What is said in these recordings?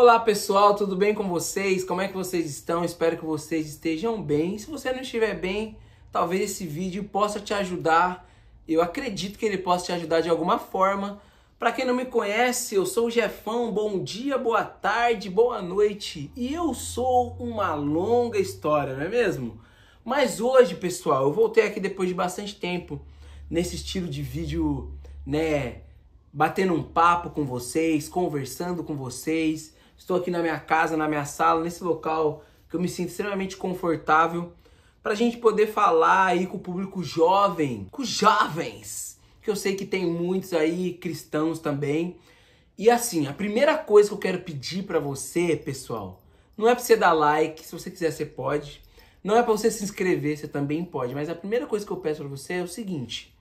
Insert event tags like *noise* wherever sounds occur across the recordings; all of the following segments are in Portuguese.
Olá pessoal, tudo bem com vocês? Como é que vocês estão? Espero que vocês estejam bem. Se você não estiver bem, talvez esse vídeo possa te ajudar. Eu acredito que ele possa te ajudar de alguma forma. Para quem não me conhece, eu sou o Jefão. Bom dia, boa tarde, boa noite. E eu sou uma longa história, não é mesmo? Mas hoje, pessoal, eu voltei aqui depois de bastante tempo nesse estilo de vídeo, né, batendo um papo com vocês, conversando com vocês. Estou aqui na minha casa, na minha sala, nesse local que eu me sinto extremamente confortável para a gente poder falar aí com o público jovem, com os jovens, que eu sei que tem muitos aí cristãos também. E assim, a primeira coisa que eu quero pedir para você, pessoal, não é para você dar like, se você quiser você pode. Não é para você se inscrever, você também pode, mas a primeira coisa que eu peço para você é o seguinte: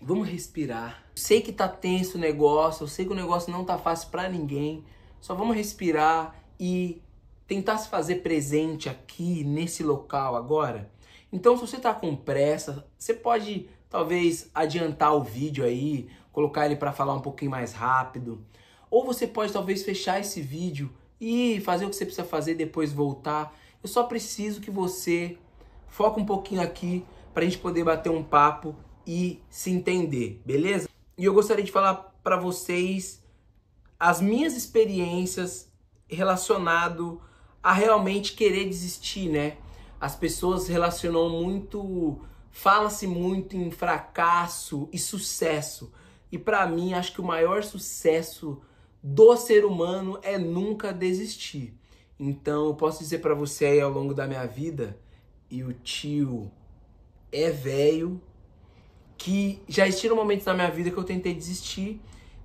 vamos respirar. Sei que tá tenso o negócio, eu sei que o negócio não tá fácil para ninguém, só vamos respirar e tentar se fazer presente aqui, nesse local, agora. Então, se você está com pressa, você pode talvez adiantar o vídeo aí, colocar ele para falar um pouquinho mais rápido. Ou você pode talvez fechar esse vídeo e fazer o que você precisa fazer depois voltar. Eu só preciso que você foque um pouquinho aqui para a gente poder bater um papo e se entender, beleza? E eu gostaria de falar para vocês as minhas experiências relacionado a realmente querer desistir, né? As pessoas relacionam muito, fala-se muito em fracasso e sucesso. E para mim, acho que o maior sucesso do ser humano é nunca desistir. Então, eu posso dizer para você aí ao longo da minha vida, e o tio é velho, que já existiram momentos na minha vida que eu tentei desistir,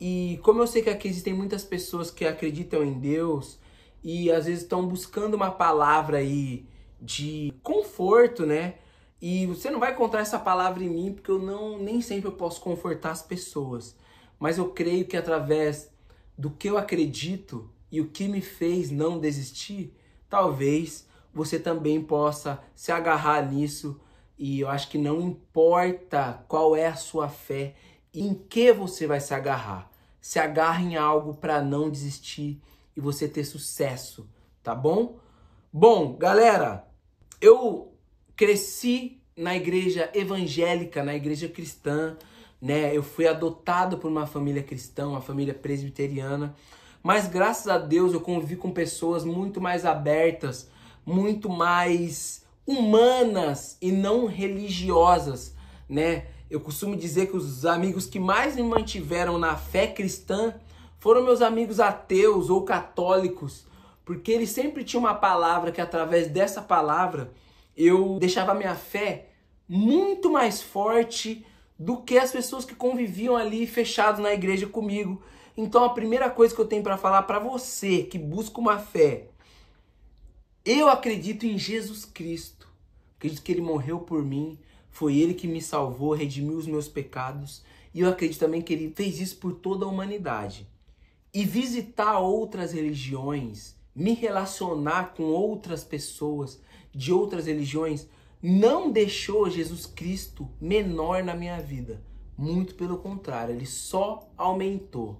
e como eu sei que aqui existem muitas pessoas que acreditam em Deus e às vezes estão buscando uma palavra aí de conforto, né? E você não vai encontrar essa palavra em mim porque eu não nem sempre eu posso confortar as pessoas. Mas eu creio que através do que eu acredito e o que me fez não desistir, talvez você também possa se agarrar nisso. E eu acho que não importa qual é a sua fé, em que você vai se agarrar. Se agarra em algo para não desistir e você ter sucesso, tá bom? Bom, galera, eu cresci na igreja evangélica, na igreja cristã, né? Eu fui adotado por uma família cristã, uma família presbiteriana, mas graças a Deus eu convivi com pessoas muito mais abertas, muito mais humanas e não religiosas, né? Eu costumo dizer que os amigos que mais me mantiveram na fé cristã foram meus amigos ateus ou católicos, porque eles sempre tinham uma palavra que através dessa palavra eu deixava a minha fé muito mais forte do que as pessoas que conviviam ali fechados na igreja comigo. Então a primeira coisa que eu tenho para falar para você que busca uma fé, eu acredito em Jesus Cristo. Acredito que ele morreu por mim, foi ele que me salvou, redimiu os meus pecados. E eu acredito também que ele fez isso por toda a humanidade. E visitar outras religiões, me relacionar com outras pessoas de outras religiões, não deixou Jesus Cristo menor na minha vida. Muito pelo contrário, ele só aumentou.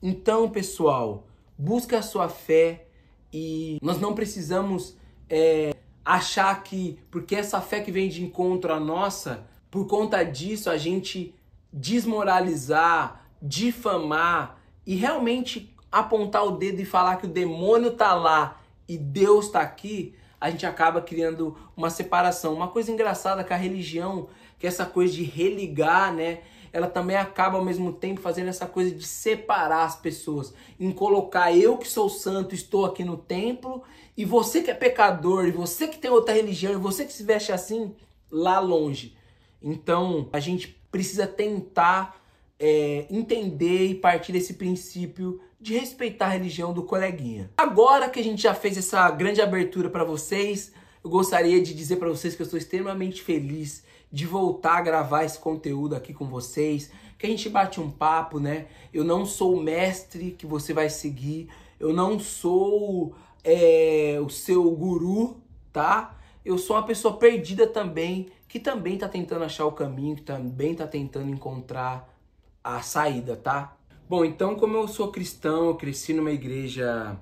Então, pessoal, busca a sua fé e nós não precisamos é, achar que porque essa fé que vem de encontro à nossa, por conta disso a gente desmoralizar, difamar e realmente apontar o dedo e falar que o demônio tá lá e Deus tá aqui, a gente acaba criando uma separação. Uma coisa engraçada com a religião, que é essa coisa de religar, né? ela também acaba ao mesmo tempo fazendo essa coisa de separar as pessoas, em colocar eu que sou santo, estou aqui no templo, e você que é pecador, e você que tem outra religião, e você que se veste assim, lá longe. Então, a gente precisa tentar é, entender e partir desse princípio de respeitar a religião do coleguinha. Agora que a gente já fez essa grande abertura para vocês, eu gostaria de dizer para vocês que eu estou extremamente feliz de voltar a gravar esse conteúdo aqui com vocês, que a gente bate um papo, né? Eu não sou o mestre que você vai seguir, eu não sou é, o seu guru, tá? Eu sou uma pessoa perdida também, que também tá tentando achar o caminho, que também tá tentando encontrar a saída, tá? Bom, então como eu sou cristão, eu cresci numa igreja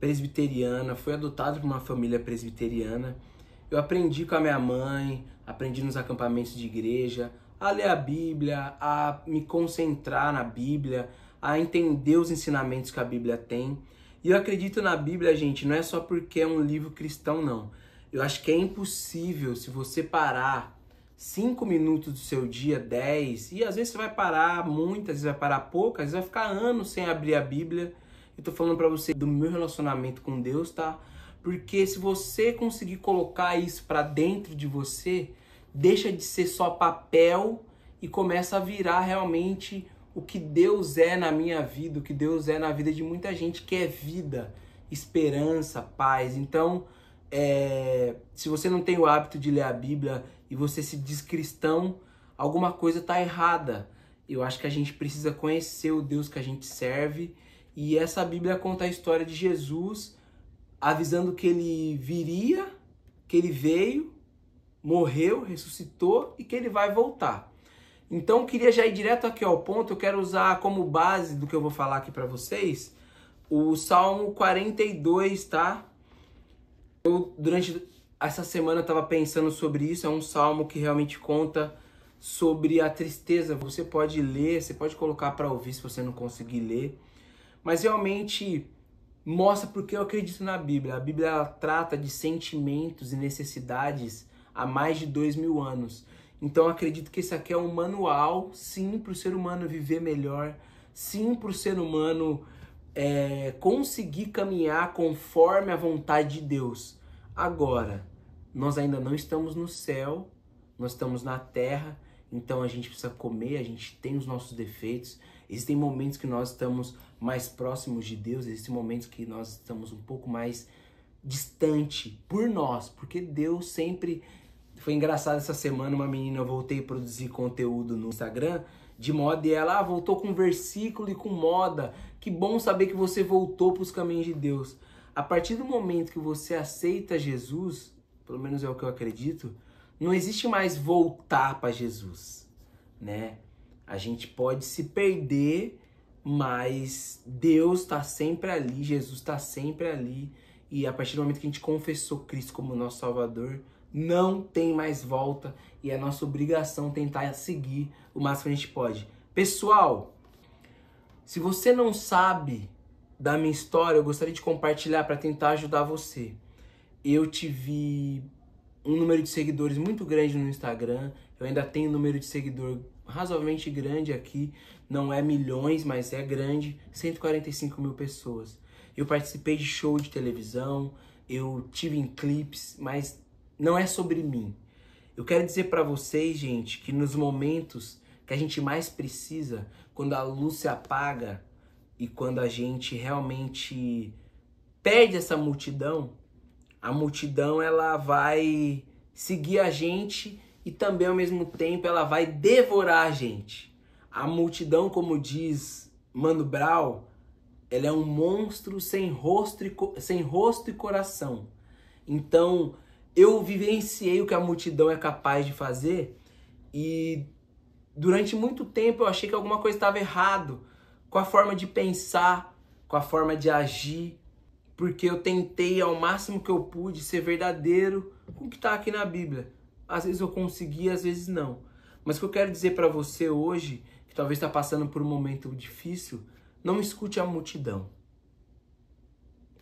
presbiteriana, fui adotado por uma família presbiteriana, eu aprendi com a minha mãe, aprendi nos acampamentos de igreja, a ler a Bíblia, a me concentrar na Bíblia, a entender os ensinamentos que a Bíblia tem. E eu acredito na Bíblia, gente, não é só porque é um livro cristão, não. Eu acho que é impossível se você parar cinco minutos do seu dia, 10, e às vezes você vai parar muitas, às vezes vai parar poucas, às vezes vai ficar anos sem abrir a Bíblia. Eu tô falando para você do meu relacionamento com Deus, tá? Porque se você conseguir colocar isso para dentro de você, deixa de ser só papel e começa a virar realmente o que Deus é na minha vida, o que Deus é na vida de muita gente, que é vida, esperança, paz. Então, é, se você não tem o hábito de ler a Bíblia e você se diz cristão, alguma coisa está errada. Eu acho que a gente precisa conhecer o Deus que a gente serve e essa Bíblia conta a história de Jesus avisando que ele viria, que ele veio, morreu, ressuscitou e que ele vai voltar. Então queria já ir direto aqui ao ponto, eu quero usar como base do que eu vou falar aqui para vocês, o Salmo 42, tá? Eu durante essa semana estava pensando sobre isso, é um salmo que realmente conta sobre a tristeza. Você pode ler, você pode colocar para ouvir se você não conseguir ler. Mas realmente mostra porque eu acredito na Bíblia. A Bíblia ela trata de sentimentos e necessidades há mais de dois mil anos. Então acredito que esse aqui é um manual, sim, para o ser humano viver melhor, sim, para o ser humano é, conseguir caminhar conforme a vontade de Deus. Agora, nós ainda não estamos no céu, nós estamos na terra então a gente precisa comer, a gente tem os nossos defeitos. Existem momentos que nós estamos mais próximos de Deus, existem momentos que nós estamos um pouco mais distante por nós, porque Deus sempre foi engraçado essa semana uma menina eu voltei a produzir conteúdo no Instagram de moda e ela ah, voltou com versículo e com moda. Que bom saber que você voltou para os caminhos de Deus. A partir do momento que você aceita Jesus, pelo menos é o que eu acredito, não existe mais voltar para Jesus, né? A gente pode se perder, mas Deus está sempre ali, Jesus está sempre ali. E a partir do momento que a gente confessou Cristo como nosso Salvador, não tem mais volta e é nossa obrigação tentar seguir o máximo que a gente pode. Pessoal, se você não sabe da minha história, eu gostaria de compartilhar para tentar ajudar você. Eu tive um número de seguidores muito grande no Instagram. Eu ainda tenho um número de seguidor razoavelmente grande aqui. Não é milhões, mas é grande. 145 mil pessoas. Eu participei de show de televisão. Eu tive em clipes, mas não é sobre mim. Eu quero dizer para vocês, gente, que nos momentos que a gente mais precisa, quando a luz se apaga e quando a gente realmente perde essa multidão, a multidão ela vai seguir a gente e também ao mesmo tempo ela vai devorar a gente. A multidão, como diz Mano Brown, ela é um monstro sem rosto e, sem rosto e coração. Então, eu vivenciei o que a multidão é capaz de fazer e durante muito tempo eu achei que alguma coisa estava errado com a forma de pensar, com a forma de agir, porque eu tentei ao máximo que eu pude ser verdadeiro com o que está aqui na Bíblia. Às vezes eu consegui, às vezes não. Mas o que eu quero dizer para você hoje, que talvez está passando por um momento difícil, não escute a multidão.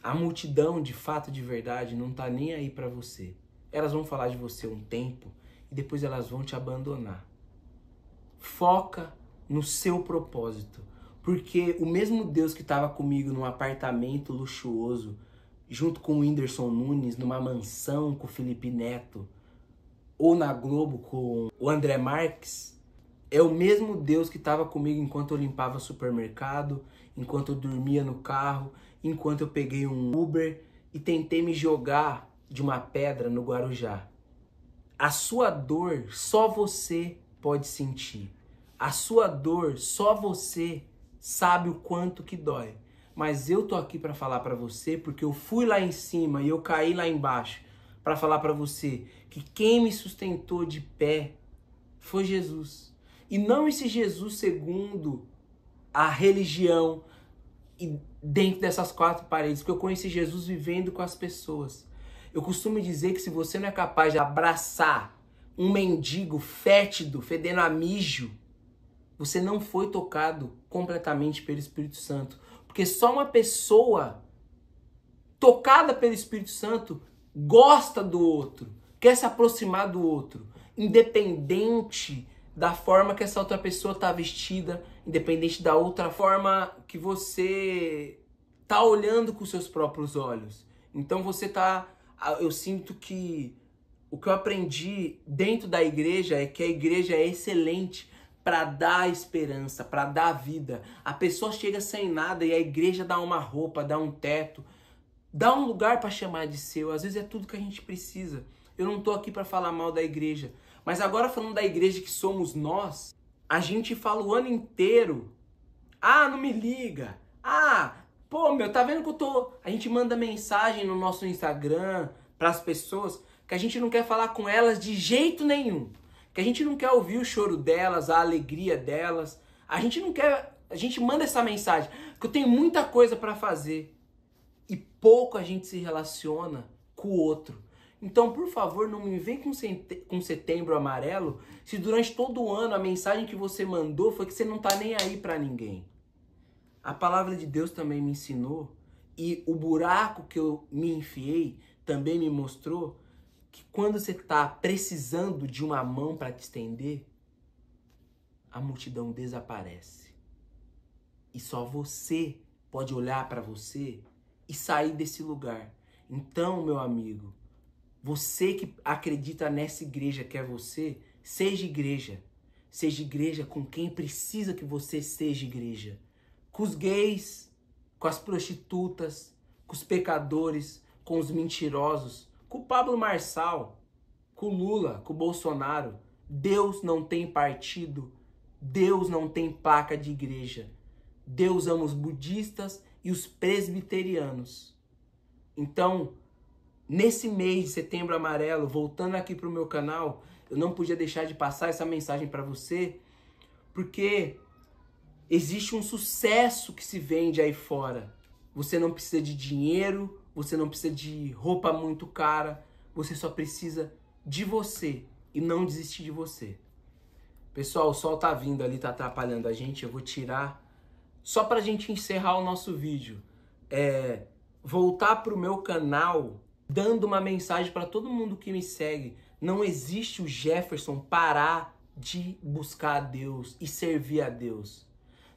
A multidão, de fato, de verdade, não está nem aí para você. Elas vão falar de você um tempo e depois elas vão te abandonar. Foca no seu propósito. Porque o mesmo Deus que estava comigo num apartamento luxuoso, junto com o Whindersson Nunes, numa mansão com o Felipe Neto, ou na Globo com o André Marques, é o mesmo Deus que estava comigo enquanto eu limpava supermercado, enquanto eu dormia no carro, enquanto eu peguei um Uber e tentei me jogar de uma pedra no Guarujá. A sua dor só você pode sentir. A sua dor só você sabe o quanto que dói. Mas eu tô aqui para falar para você porque eu fui lá em cima e eu caí lá embaixo para falar para você que quem me sustentou de pé foi Jesus. E não esse Jesus segundo a religião e dentro dessas quatro paredes, que eu conheci Jesus vivendo com as pessoas. Eu costumo dizer que se você não é capaz de abraçar um mendigo fétido, fedendo a mijo, você não foi tocado completamente pelo Espírito Santo. Porque só uma pessoa tocada pelo Espírito Santo gosta do outro, quer se aproximar do outro, independente da forma que essa outra pessoa está vestida, independente da outra forma que você está olhando com seus próprios olhos. Então você tá, eu sinto que o que eu aprendi dentro da igreja é que a igreja é excelente para dar esperança, para dar vida. A pessoa chega sem nada e a igreja dá uma roupa, dá um teto, dá um lugar para chamar de seu. Às vezes é tudo que a gente precisa. Eu não tô aqui para falar mal da igreja, mas agora falando da igreja que somos nós, a gente fala o ano inteiro: "Ah, não me liga. Ah, pô, meu, tá vendo que eu tô". A gente manda mensagem no nosso Instagram para as pessoas que a gente não quer falar com elas de jeito nenhum que a gente não quer ouvir o choro delas, a alegria delas. A gente não quer, a gente manda essa mensagem que eu tenho muita coisa para fazer e pouco a gente se relaciona com o outro. Então, por favor, não me vem com setembro amarelo se durante todo o ano a mensagem que você mandou foi que você não tá nem aí para ninguém. A palavra de Deus também me ensinou e o buraco que eu me enfiei também me mostrou que quando você está precisando de uma mão para te estender, a multidão desaparece. E só você pode olhar para você e sair desse lugar. Então, meu amigo, você que acredita nessa igreja que é você, seja igreja. Seja igreja com quem precisa que você seja igreja. Com os gays, com as prostitutas, com os pecadores, com os mentirosos, com o Pablo Marçal, com o Lula, com o Bolsonaro, Deus não tem partido, Deus não tem placa de igreja. Deus ama os budistas e os presbiterianos. Então, nesse mês de setembro amarelo, voltando aqui para o meu canal, eu não podia deixar de passar essa mensagem para você, porque existe um sucesso que se vende aí fora. Você não precisa de dinheiro, você não precisa de roupa muito cara, você só precisa de você e não desistir de você. Pessoal, o sol tá vindo ali, tá atrapalhando a gente, eu vou tirar. Só pra gente encerrar o nosso vídeo, é voltar pro meu canal dando uma mensagem para todo mundo que me segue. Não existe o Jefferson parar de buscar a Deus e servir a Deus.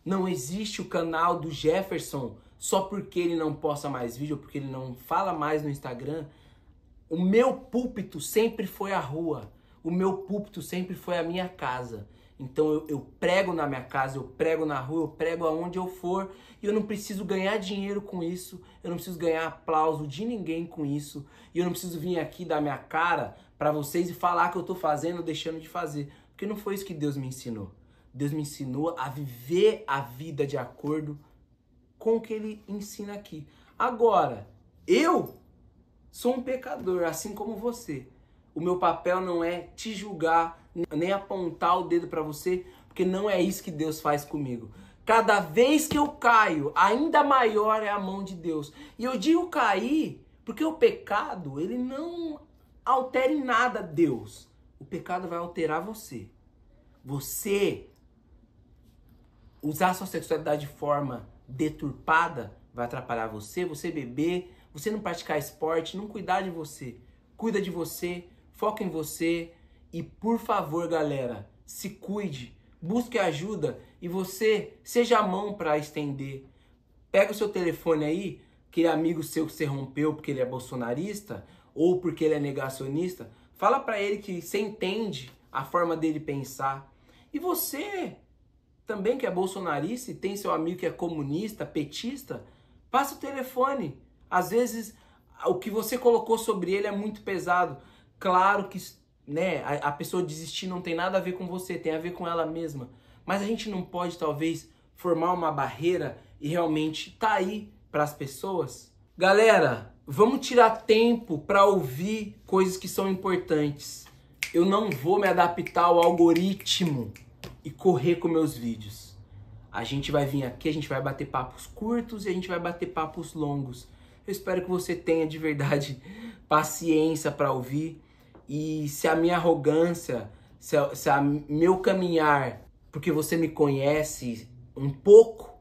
Não existe o canal do Jefferson só porque ele não posta mais vídeo, porque ele não fala mais no Instagram. O meu púlpito sempre foi a rua. O meu púlpito sempre foi a minha casa. Então eu, eu, prego na minha casa, eu prego na rua, eu prego aonde eu for e eu não preciso ganhar dinheiro com isso, eu não preciso ganhar aplauso de ninguém com isso e eu não preciso vir aqui dar minha cara para vocês e falar que eu tô fazendo ou deixando de fazer, porque não foi isso que Deus me ensinou. Deus me ensinou a viver a vida de acordo com o que ele ensina aqui. Agora, eu sou um pecador, assim como você. O meu papel não é te julgar, nem apontar o dedo para você, porque não é isso que Deus faz comigo. Cada vez que eu caio, ainda maior é a mão de Deus. E eu digo cair, porque o pecado, ele não altera em nada Deus. O pecado vai alterar você. Você usar sua sexualidade de forma deturpada, vai atrapalhar você, você beber, você não praticar esporte, não cuidar de você. Cuida de você, foca em você e por favor, galera, se cuide, busque ajuda e você seja a mão para estender. Pega o seu telefone aí, aquele amigo seu que você rompeu porque ele é bolsonarista ou porque ele é negacionista, fala para ele que você entende a forma dele pensar. E você também que é bolsonarista e tem seu amigo que é comunista, petista, passa o telefone. Às vezes o que você colocou sobre ele é muito pesado. Claro que né, a, a pessoa desistir não tem nada a ver com você, tem a ver com ela mesma. Mas a gente não pode talvez formar uma barreira e realmente tá aí para as pessoas. Galera, vamos tirar tempo para ouvir coisas que são importantes. Eu não vou me adaptar ao algoritmo e correr com meus vídeos. A gente vai vir aqui, a gente vai bater papos curtos e a gente vai bater papos longos. Eu espero que você tenha de verdade *laughs* paciência para ouvir e se a minha arrogância, se, a, se a meu caminhar, porque você me conhece um pouco,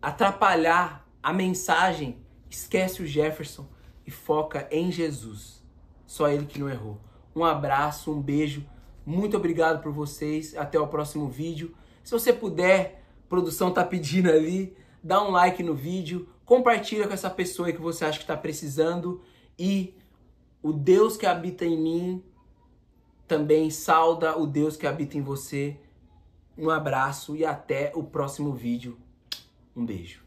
atrapalhar a mensagem, esquece o Jefferson e foca em Jesus. Só ele que não errou. Um abraço, um beijo. Muito obrigado por vocês. Até o próximo vídeo. Se você puder, produção tá pedindo ali, dá um like no vídeo, compartilha com essa pessoa que você acha que está precisando e o Deus que habita em mim também sauda o Deus que habita em você. Um abraço e até o próximo vídeo. Um beijo.